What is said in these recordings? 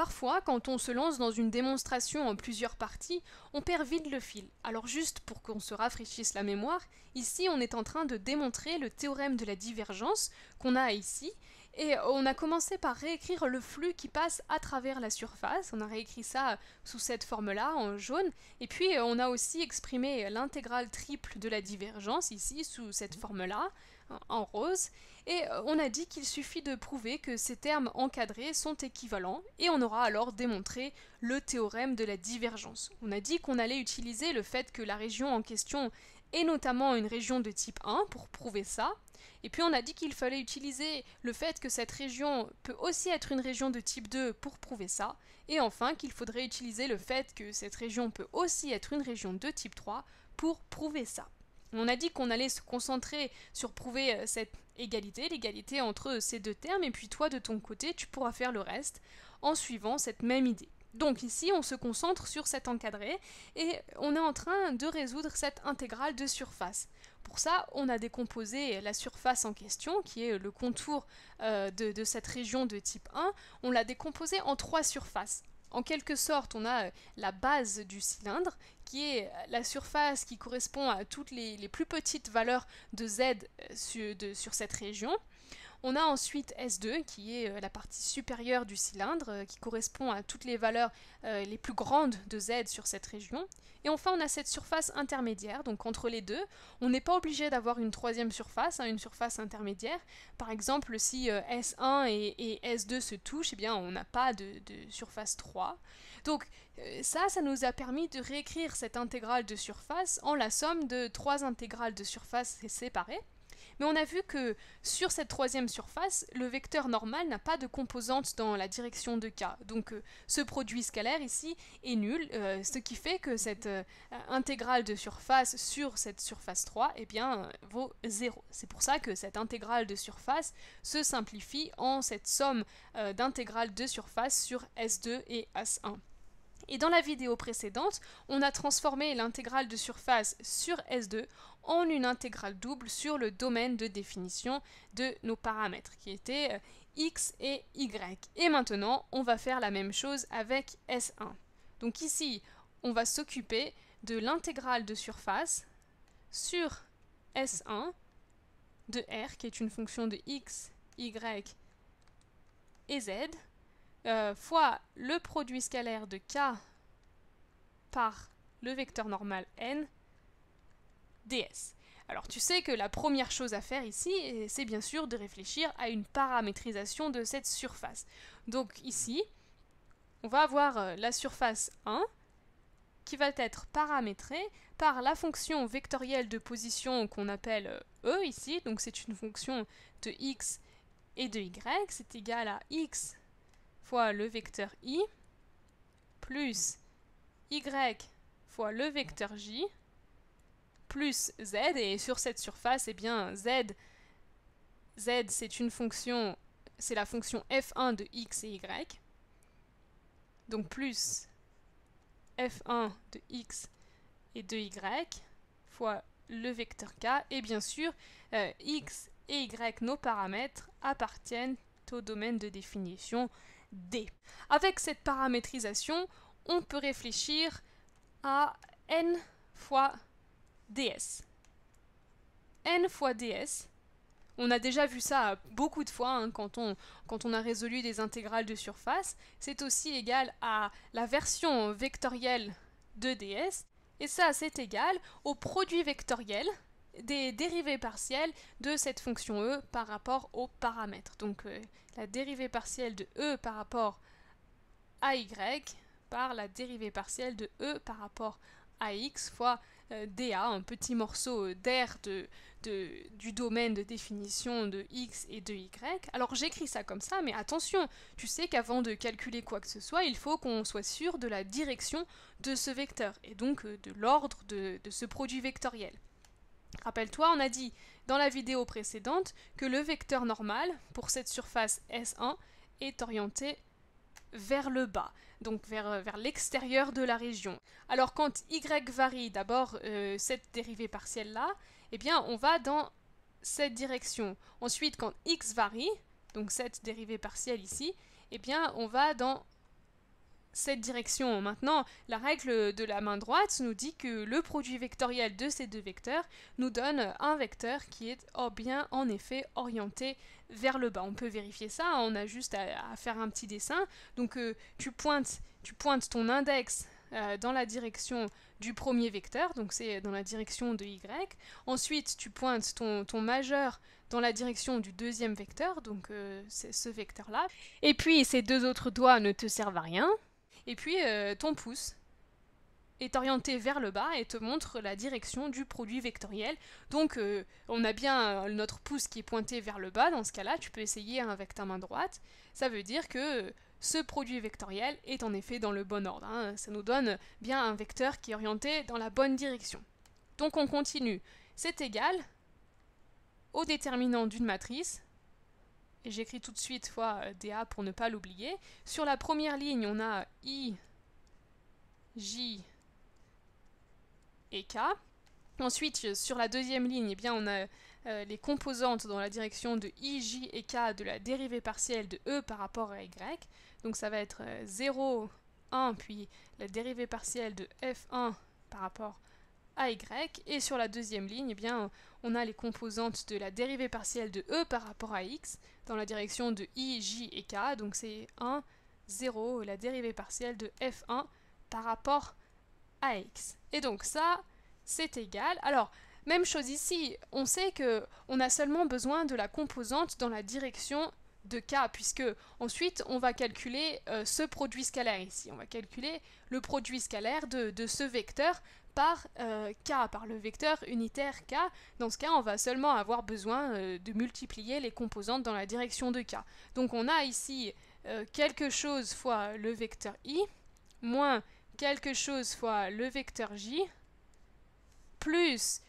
Parfois, quand on se lance dans une démonstration en plusieurs parties, on perd vite le fil. Alors juste pour qu'on se rafraîchisse la mémoire, ici on est en train de démontrer le théorème de la divergence qu'on a ici, et on a commencé par réécrire le flux qui passe à travers la surface, on a réécrit ça sous cette forme-là, en jaune, et puis on a aussi exprimé l'intégrale triple de la divergence ici, sous cette forme-là, en rose, et euh, on a dit qu'il suffit de prouver que ces termes encadrés sont équivalents, et on aura alors démontré le théorème de la divergence. On a dit qu'on allait utiliser le fait que la région en question est notamment une région de type 1 pour prouver ça, et puis on a dit qu'il fallait utiliser le fait que cette région peut aussi être une région de type 2 pour prouver ça, et enfin qu'il faudrait utiliser le fait que cette région peut aussi être une région de type 3 pour prouver ça. On a dit qu'on allait se concentrer sur prouver euh, cette égalité, l'égalité entre euh, ces deux termes, et puis toi de ton côté, tu pourras faire le reste en suivant cette même idée. Donc ici, on se concentre sur cet encadré et on est en train de résoudre cette intégrale de surface. Pour ça, on a décomposé la surface en question, qui est euh, le contour de, de cette région de type 1, on l'a décomposée en trois surfaces en quelque sorte, on a euh, la base du cylindre, qui est euh, la surface qui correspond à toutes les, plus petites valeurs de Z euh, sur cette région. On a ensuite S2 qui est euh, la partie supérieure du cylindre euh, qui correspond à toutes les valeurs euh, les plus grandes de Z sur cette région. Et enfin on a cette surface intermédiaire, donc entre les deux, on n'est pas obligé d'avoir une troisième surface, hein, une surface intermédiaire. Par exemple si S1 et, S2 se touchent, eh bien on n'a pas de, surface 3. Donc ça, ça nous a permis de réécrire cette intégrale de surface en la somme de trois intégrales de surface séparées. Mais on a vu que sur cette troisième surface, le vecteur normal n'a pas de composante dans la direction de k. Donc euh, ce produit scalaire ici est nul, euh, ce qui fait que cette euh, intégrale de surface sur cette surface 3 eh bien, vaut 0. C'est pour ça que cette intégrale de surface se simplifie en cette somme d'intégrales de surface sur S2 et S1. Et dans la vidéo précédente, on a transformé l'intégrale de surface sur S2 en une intégrale double sur le domaine de définition de nos paramètres qui étaient euh, x et y. Et maintenant, on va faire la même chose avec S1. Donc ici, on va s'occuper de l'intégrale de surface sur S1 de R, qui est une fonction de x, y et z, euh, fois le produit scalaire de k par le vecteur normal n DS. Alors tu sais que la première chose à faire ici, c'est bien sûr de réfléchir à une paramétrisation de cette surface. Donc ici, on va avoir euh, la surface 1 qui va être paramétrée par la fonction vectorielle de position qu'on appelle euh, E ici, donc c'est une fonction de x et de y, c'est égal à x fois le vecteur i plus y fois le vecteur j plus z, et sur cette surface, et eh bien, z, z c'est une fonction, c'est la fonction f1 de x et y, donc plus f1 de x et de y fois le vecteur k, et bien sûr, euh, x et y, nos paramètres, appartiennent au domaine de définition D. Avec cette paramétrisation, on peut réfléchir à n fois ds. n fois ds, on a déjà vu ça beaucoup de fois hein, quand, on, quand on a résolu des intégrales de surface, c'est aussi égal à la version vectorielle de ds, et ça c'est égal au produit vectoriel des dérivées partielles de cette fonction e par rapport aux paramètres. Donc euh, la dérivée partielle de e par rapport à y par la dérivée partielle de e par rapport à x fois euh, DA, un petit morceau euh, d'air du domaine de définition de X et de Y. Alors j'écris ça comme ça, mais attention, tu sais qu'avant de calculer quoi que ce soit, il faut qu'on soit sûr de la direction de ce vecteur, et donc euh, de l'ordre de, de ce produit vectoriel. Rappelle-toi, on a dit dans la vidéo précédente que le vecteur normal pour cette surface S1 est orienté vers le bas donc vers, euh, vers l'extérieur de la région. Alors quand y varie d'abord euh, cette dérivée partielle-là, eh bien on va dans cette direction. Ensuite quand x varie, donc cette dérivée partielle ici, eh bien on va dans cette direction. Maintenant, la règle de la main droite nous dit que le produit vectoriel de ces deux vecteurs nous donne un vecteur qui est oh bien en effet orienté vers le bas. On peut vérifier ça, on a juste à, faire un petit dessin. Donc euh, tu, pointes, tu pointes ton index euh, dans la direction du premier vecteur, donc c'est dans la direction de y. Ensuite, tu pointes ton, ton majeur dans la direction du deuxième vecteur, donc euh, c'est ce vecteur-là. Et puis, ces deux autres doigts ne te servent à rien, et puis euh, ton pouce est orienté vers le bas et te montre la direction du produit vectoriel. Donc euh, on a bien euh, notre pouce qui est pointé vers le bas, dans ce cas-là tu peux essayer avec ta main droite. Ça veut dire que ce produit vectoriel est en effet dans le bon ordre. Hein. Ça nous donne bien un vecteur qui est orienté dans la bonne direction. Donc on continue. C'est égal au déterminant d'une matrice j'écris tout de suite fois euh, DA pour ne pas l'oublier. Sur la première ligne, on a euh, I, J et K. Ensuite, euh, sur la deuxième ligne, eh bien, on a les composantes dans la direction de I, J et K de la dérivée partielle de E par rapport à Y. Donc ça va être 0, 1, puis la dérivée partielle de F1 par rapport à et sur la deuxième ligne, eh bien, on a les composantes de la dérivée partielle de E par rapport à X, dans la direction de I, J et K, donc c'est 1, 0, la dérivée partielle de F1 par rapport à X. Et donc ça, c'est égal. Alors, même chose ici, on sait que on a seulement besoin de la composante dans la direction de K, puisque ensuite on va calculer euh, ce produit scalaire ici. On va calculer le produit scalaire de, de ce vecteur par euh, k, par le vecteur unitaire k. Dans ce cas, on va seulement avoir besoin euh, de multiplier les composantes dans la direction de k. Donc on a ici euh, quelque chose fois le vecteur i, moins quelque chose fois le vecteur j, plus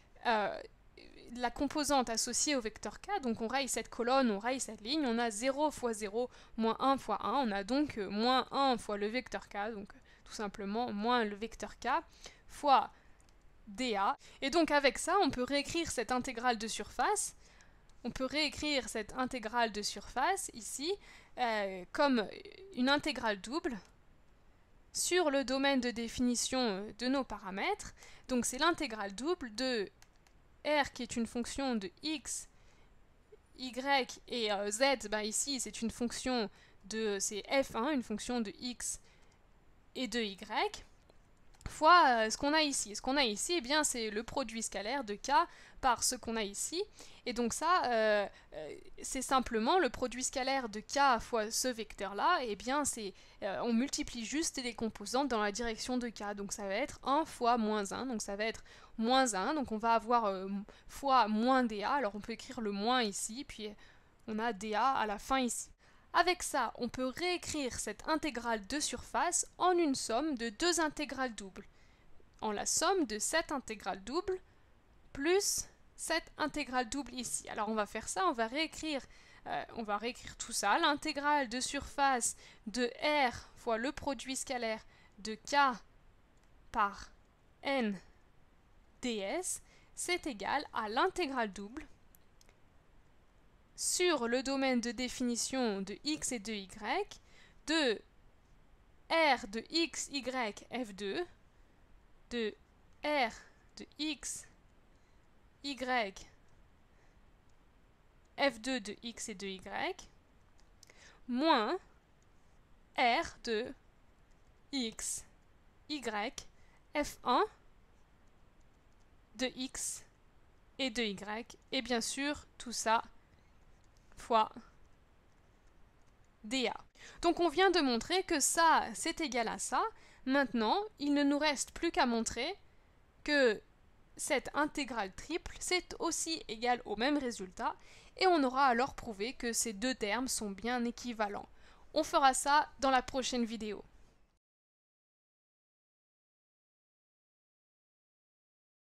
la composante associée au vecteur k, donc on raye cette colonne, on raye cette ligne, on a 0 fois 0 moins 1 fois 1, on a donc moins 1 fois le vecteur k, donc tout simplement moins le vecteur k, fois dA. Et donc avec ça, on peut réécrire cette intégrale de surface. On peut réécrire cette intégrale de surface ici euh, comme une intégrale double sur le domaine de définition de nos paramètres. Donc c'est l'intégrale double de R qui est une fonction de x, y et euh, z, ben, ici c'est une fonction de, c'est f1, une fonction de x et de y fois, euh, ce qu'on a ici. Ce qu'on a ici, eh bien, c'est le produit scalaire de K par ce qu'on a ici. Et donc ça, euh, euh, c'est simplement le produit scalaire de K fois ce vecteur-là, et eh bien, c'est on multiplie juste les composantes dans la direction de K. Donc ça va être 1 fois moins 1, donc ça va être moins 1, donc on va avoir fois moins dA, alors on peut écrire le moins ici, puis on a dA à la fin ici. Avec ça, on peut réécrire cette intégrale de surface en une somme de deux intégrales doubles, en la somme de cette intégrale double plus cette intégrale double ici. Alors on va faire ça, on va réécrire, euh, on va réécrire tout ça, l'intégrale de surface de R fois le produit scalaire de K par N ds, c'est égal à l'intégrale double sur le domaine de définition de x et de y de R de x, y, f2 de R de x, y, f2 de x et de y moins R de x, y, f1 de x et de y. Et bien sûr, tout ça fois dA. Donc on vient de montrer que ça, c'est égal à ça. Maintenant, il ne nous reste plus qu'à montrer que cette intégrale triple, c'est aussi égal au même résultat, et on aura alors prouvé que ces deux termes sont bien équivalents. On fera ça dans la prochaine vidéo.